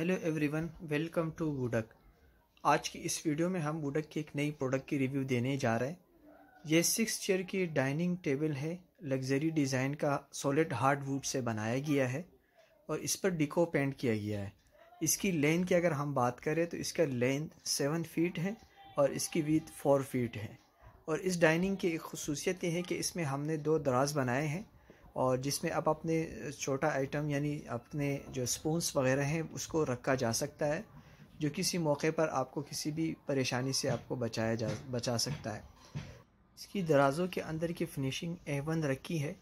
hello everyone welcome to Woodak आज की इस वीडियो में हम वुडक की एक नई प्रोडक्ट की रिव्यू देने जा रहे हैं ये सिक्स चेयर की डाइनिंग टेबल है लग्जरी डिज़ाइन का सॉलिड हार्ड वुड से बनाया गया है और इस पर डिको पेंट किया गया है इसकी लेंथ की अगर हम बात करें तो इसका लेंथ सेवन फीट है और इसकी वीथ फोर फीट है और इस डाइनिंग की एक खसूसियत ये है कि इसमें हमने दो दराज बनाए हैं और जिसमें आप अपने छोटा आइटम यानी अपने जो स्पून्स वगैरह हैं उसको रखा जा सकता है जो किसी मौके पर आपको किसी भी परेशानी से आपको बचाया जा बचा सकता है इसकी दराज़ों के अंदर की फिनिशिंग एवन रखी है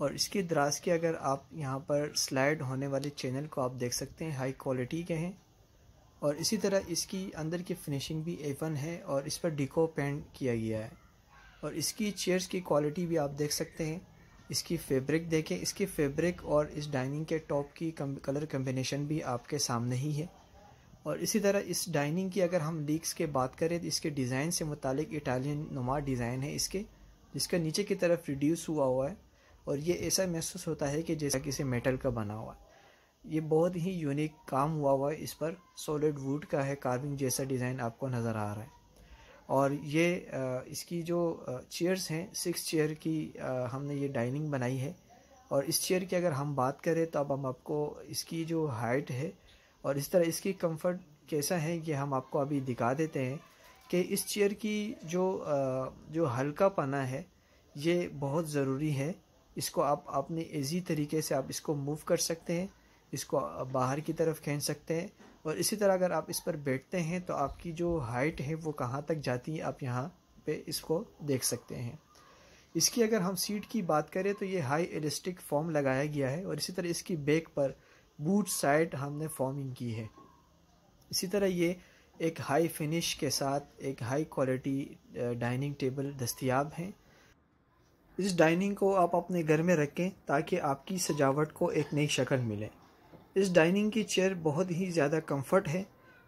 और इसके दराज के अगर आप यहाँ पर स्लाइड होने वाले चैनल को आप देख सकते हैं हाई क्वालिटी के हैं और इसी तरह इसकी अंदर की फिनिशिंग भी एवन है और इस पर डिको पेंट किया गया है और इसकी चेयर्स की क्वालिटी भी आप देख सकते हैं इसकी फैब्रिक देखें इसकी फैब्रिक और इस डाइनिंग के टॉप की कम, कलर कम्बिनेशन भी आपके सामने ही है और इसी तरह इस डाइनिंग की अगर हम लीक्स के बात करें तो इसके डिज़ाइन से मुतालिक इटालियन नुमा डिज़ाइन है इसके जिसका नीचे की तरफ रिड्यूस हुआ हुआ है और ये ऐसा महसूस होता है कि जैसा किसी मेटल का बना हुआ है ये बहुत ही यूनिक काम हुआ हुआ है इस पर सॉलिड वुड का है कार्विंग जैसा डिज़ाइन आपको नज़र आ रहा है और ये इसकी जो चेयर्स हैं सिक्स चेयर की हमने ये डाइनिंग बनाई है और इस चेयर की अगर हम बात करें तो अब हम आपको इसकी जो हाइट है और इस तरह इसकी कंफर्ट कैसा है ये हम आपको अभी दिखा देते हैं कि इस चेयर की जो जो हल्का पना है ये बहुत ज़रूरी है इसको आप अपने ईजी तरीके से आप इसको मूव कर सकते हैं इसको बाहर की तरफ खींच सकते हैं और इसी तरह अगर आप इस पर बैठते हैं तो आपकी जो हाइट है वो कहाँ तक जाती है आप यहाँ पे इसको देख सकते हैं इसकी अगर हम सीट की बात करें तो ये हाई एलिस्टिक फॉर्म लगाया गया है और इसी तरह इसकी बैक पर बूट साइड हमने फॉर्मिंग की है इसी तरह ये एक हाई फिनिश के साथ एक हाई क्वालिटी डाइनिंग टेबल दस्तियाब हैं इस डाइनिंग को आप अपने घर में रखें ताकि आपकी सजावट को एक नई शक्ल मिले इस डाइनिंग की चेयर बहुत ही ज़्यादा कंफर्ट है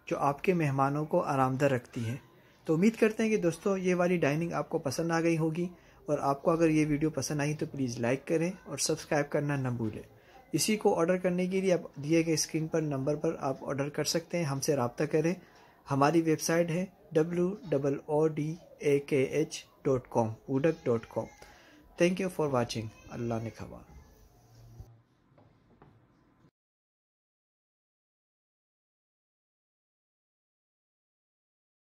जो आपके मेहमानों को आरामदह रखती है तो उम्मीद करते हैं कि दोस्तों ये वाली डाइनिंग आपको पसंद आ गई होगी और आपको अगर ये वीडियो पसंद आई तो प्लीज़ लाइक करें और सब्सक्राइब करना न भूलें इसी को ऑर्डर करने के लिए आप दिए गए स्क्रीन पर नंबर पर आप ऑर्डर कर सकते हैं हमसे रबता करें हमारी वेबसाइट है W double O D A K H dot com Woodak dot com thank you for watching Allah ने खबर